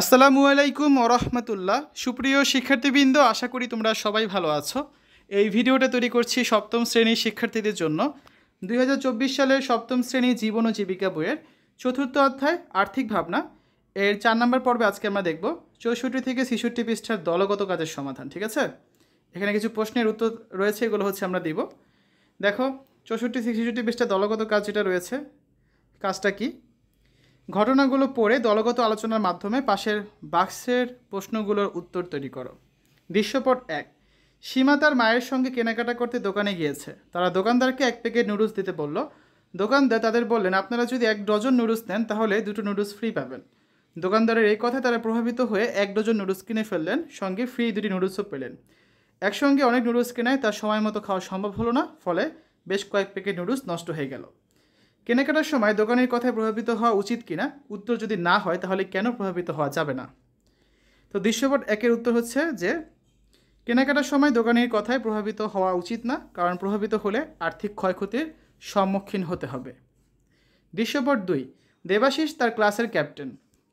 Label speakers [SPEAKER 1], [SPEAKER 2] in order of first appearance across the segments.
[SPEAKER 1] আসসালামু আলাইকুম ওরহমতুল্লাহ সুপ্রিয় শিক্ষার্থীবৃন্দ আশা করি তোমরা সবাই ভালো আছো এই ভিডিওটা তৈরি করছি সপ্তম শ্রেণীর শিক্ষার্থীদের জন্য দুই সালের সপ্তম শ্রেণী জীবন ও জীবিকা বইয়ের চতুর্থ অধ্যায় আর্থিক ভাবনা এর চার নম্বর পর্বে আজকে আমরা দেখব চৌষট্টি থেকে ছিষট্টি পৃষ্ঠার দলগত কাজের সমাধান ঠিক আছে এখানে কিছু প্রশ্নের উত্তর রয়েছে এগুলো হচ্ছে আমরা দিব দেখো চৌষট্টি থেকে ছিষট্টি পৃষ্ঠার দলগত কাজ যেটা রয়েছে কাজটা কী ঘটনাগুলো পড়ে দলগত আলোচনার মাধ্যমে পাশের বাক্সের প্রশ্নগুলোর উত্তর তৈরি করো দৃশ্যপট এক সীমা তার মায়ের সঙ্গে কেনাকাটা করতে দোকানে গিয়েছে তারা দোকানদারকে এক প্যাকেট নুডলস দিতে বলল দোকানদার তাদের বললেন আপনারা যদি এক ডজন নুডলস নেন তাহলে দুটো নুডলস ফ্রি পাবেন দোকানদারের এই কথায় তারা প্রভাবিত হয়ে এক ডজন নুডলস কিনে ফেললেন সঙ্গে ফ্রি দুটি নুডলসও পেলেন একসঙ্গে অনেক নুডলস কেনায় তার সময় মতো খাওয়া সম্ভব হলো না ফলে বেশ কয়েক প্যাকেট নুডলস নষ্ট হয়ে গেল কেনাকাটার সময় দোকানের কথায় প্রভাবিত হওয়া উচিত কিনা উত্তর যদি না হয় তাহলে কেন প্রভাবিত হওয়া যাবে না তো দৃশ্যপট একের উত্তর হচ্ছে যে কেনাকাটার সময় দোকানের কথায় প্রভাবিত হওয়া উচিত না কারণ প্রভাবিত হলে আর্থিক ক্ষয়ক্ষতির সম্মুখীন হতে হবে দৃশ্যপট দুই দেবাশিস তার ক্লাসের ক্যাপ্টেন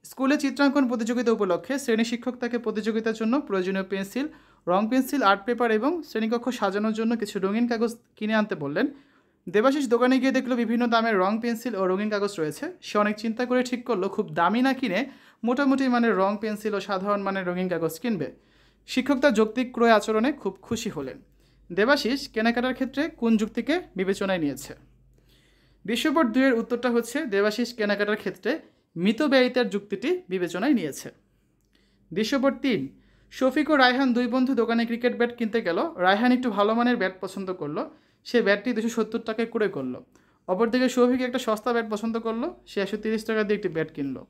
[SPEAKER 1] স্কুলে চিত্রাঙ্কন প্রতিযোগিতা উপলক্ষে শ্রেণী শিক্ষক তাকে প্রতিযোগিতার জন্য প্রয়োজনীয় পেন্সিল রং পেন্সিল আর্ট পেপার এবং শ্রেণীকক্ষ সাজানোর জন্য কিছু রঙিন কাগজ কিনে আনতে বললেন দেবাশিস দোকানে গিয়ে দেখলো বিভিন্ন দামের রং পেন্সিল ও রঙিন কাগজ রয়েছে সে অনেক চিন্তা করে ঠিক করলো খুব দামি না কিনে মোটামুটি মানে রং পেন্সিল ও সাধারণ মানে রঙিন কাগজ কিনবে শিক্ষক তার যৌক্তিক ক্রয় আচরণে খুব খুশি হলেন দেবাশিস কেনাকাটার ক্ষেত্রে কোন যুক্তিকে বিবেচনায় নিয়েছে বিশ্বপট দুয়ের উত্তরটা হচ্ছে দেবাশিস কেনাকাটার ক্ষেত্রে ব্যয়িতার যুক্তিটি বিবেচনায় নিয়েছে বিশ্বপট তিন শফিক ও রায়হান দুই বন্ধু দোকানে ক্রিকেট ব্যাট কিনতে গেল রায়হান একটু ভালো মানের ব্যাট পছন্দ করলো সে ব্যাটটি দুশো সত্তর টাকায় করে করলো অপরদিকে শফিক একটা সস্তা ব্যাট পছন্দ করলো সে একশো তিরিশ টাকা দিয়ে একটি ব্যাট কিনলো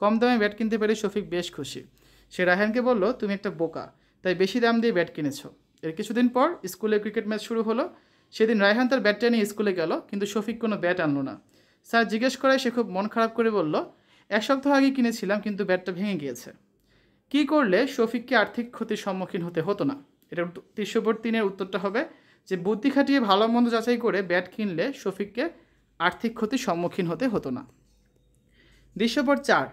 [SPEAKER 1] কম দামে ব্যাট কিনতে পেরে শফিক বেশ খুশি সে রায়হানকে বললো তুমি একটা বোকা তাই বেশি দাম দিয়ে ব্যাট কিনেছো এর কিছুদিন পর স্কুলে ক্রিকেট ম্যাচ শুরু হলো সেদিন রায়হান তার ব্যাটটা নিয়ে স্কুলে গেল কিন্তু শফিক কোনো ব্যাট আনলো না স্যার জিজ্ঞেস করায় সে খুব মন খারাপ করে বলল এক সপ্তাহ আগে কিনেছিলাম কিন্তু ব্যাটটা ভেঙে গিয়েছে কি করলে শফিককে আর্থিক ক্ষতির সম্মুখীন হতে হতো না এটার তিনশো তিনের উত্তরটা হবে যে বুদ্ধি খাটিয়ে ভালো মন্দ যাচাই করে ব্যাট কিনলে শফিককে আর্থিক ক্ষতির সম্মুখীন হতে হতো না দৃশ্যপট চার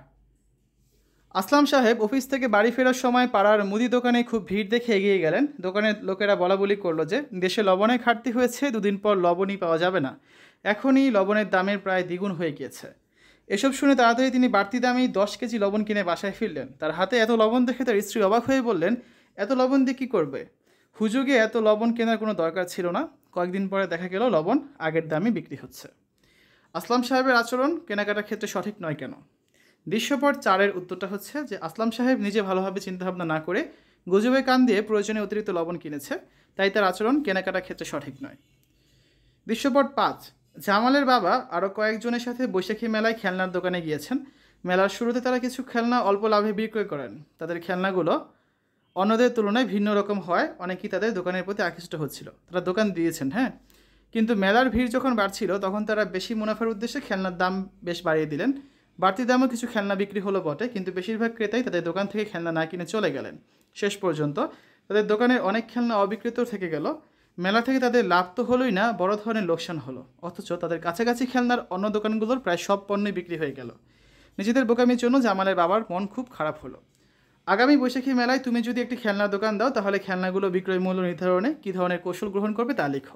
[SPEAKER 1] আসলাম সাহেব অফিস থেকে বাড়ি ফেরার সময় পাড়ার মুদি দোকানে খুব ভিড় দেখে এগিয়ে গেলেন দোকানের লোকেরা বলা বলি করলো যে দেশে লবণের ঘাটতি হয়েছে দুদিন পর লবণই পাওয়া যাবে না এখনই লবণের দামের প্রায় দ্বিগুণ হয়ে গিয়েছে এসব শুনে তাড়াতাড়ি তিনি বাড়তি দামেই দশ কেজি লবণ কিনে বাসায় ফিরলেন তার হাতে এত লবণ দেখে তার স্ত্রী অবাক হয়ে বললেন এত লবণ দিয়ে কী করবে হুজুগে এত লবণ কেনার কোনো দরকার ছিল না কয়েকদিন পরে দেখা গেল লবণ আগের দামে বিক্রি হচ্ছে আসলাম সাহেবের আচরণ কেনাকাটার ক্ষেত্রে সঠিক নয় কেন দৃশ্যপট চারের উত্তরটা হচ্ছে যে আসলাম সাহেব নিজে ভালোভাবে চিন্তাভাবনা না করে গুজবে কান দিয়ে প্রয়োজনে অতিরিক্ত লবণ কিনেছে তাই তার আচরণ কেনাকাটার ক্ষেত্রে সঠিক নয় দৃশ্যপট পাঁচ জামালের বাবা আরও কয়েকজনের সাথে বৈশাখী মেলায় খেলনার দোকানে গিয়েছেন মেলার শুরুতে তারা কিছু খেলনা অল্প লাভে বিক্রয় করেন তাদের খেলনাগুলো অন্যদের তুলনায় ভিন্ন রকম হয় অনেকেই তাদের দোকানের প্রতি আকৃষ্ট হচ্ছিল তারা দোকান দিয়েছেন হ্যাঁ কিন্তু মেলার ভিড় যখন বাড়ছিল তখন তারা বেশি মুনাফার উদ্দেশ্যে খেলনার দাম বেশ বাড়িয়ে দিলেন বাড়তি দামও কিছু খেলনা বিক্রি হলো বটে কিন্তু বেশিরভাগ ক্রেতাই তাদের দোকান থেকে খেলনা না কিনে চলে গেলেন শেষ পর্যন্ত তাদের দোকানের অনেক খেলনা অবিকৃত থেকে গেল মেলা থেকে তাদের লাভ তো হলোই না বড় ধরনের লোকসান হলো অথচ তাদের কাছাকাছি খেলনার অন্য দোকানগুলোর প্রায় সব পণ্যই বিক্রি হয়ে গেল নিজেদের বোকামির জন্য জামালের বাবার মন খুব খারাপ হলো আগামী বৈশাখী মেলায় তুমি যদি একটি খেলনা দোকান দাও তাহলে খেলনাগুলো বিক্রয় মূল্য নির্ধারণে কী ধরনের কৌশল গ্রহণ করবে তা লিখো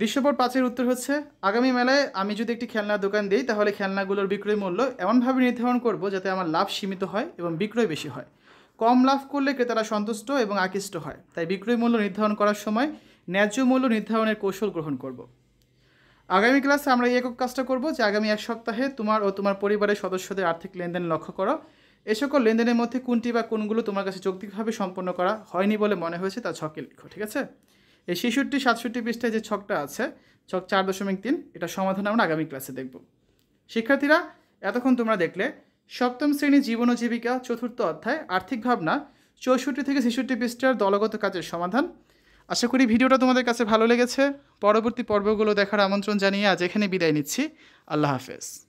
[SPEAKER 1] দৃশ্যপট পাঁচের উত্তর হচ্ছে আগামী মেলায় আমি যদি একটি খেলনা দোকান দিই তাহলে খেলনাগুলোর বিক্রয় মূল্য এমনভাবে নির্ধারণ করব যাতে আমার লাভ সীমিত হয় এবং বিক্রয় বেশি হয় কম লাভ করলে ক্রেতারা সন্তুষ্ট এবং আকৃষ্ট হয় তাই বিক্রয় মূল্য নির্ধারণ করার সময় ন্যায্য মূল্য নির্ধারণের কৌশল গ্রহণ করব আগামী ক্লাসে আমরা এই একক কাজটা করব যে আগামী এক সপ্তাহে তোমার ও তোমার পরিবারের সদস্যদের আর্থিক লেনদেন লক্ষ্য করো এ সকল লেনদেনের মধ্যে কোনটি বা কোনগুলো তোমার কাছে যৌক্তিকভাবে সম্পন্ন করা হয়নি বলে মনে হয়েছে তা ছকে লিখো ঠিক আছে এই ছেষট্টি সাতষট্টি পৃষ্ঠায় যে ছকটা আছে ছক চার দশমিক তিন এটা সমাধান আমরা আগামী ক্লাসে দেখব শিক্ষার্থীরা এতক্ষণ তোমরা দেখলে সপ্তম শ্রেণী জীবন ও জীবিকা চতুর্থ অধ্যায় আর্থিক ভাবনা চৌষট্টি থেকে ছেষট্টি পৃষ্ঠার দলগত কাজের সমাধান আশা করি ভিডিওটা তোমাদের কাছে ভালো লেগেছে পরবর্তী পর্বগুলো দেখার আমন্ত্রণ জানিয়ে আজ এখানে বিদায় নিচ্ছি আল্লাহ হাফেজ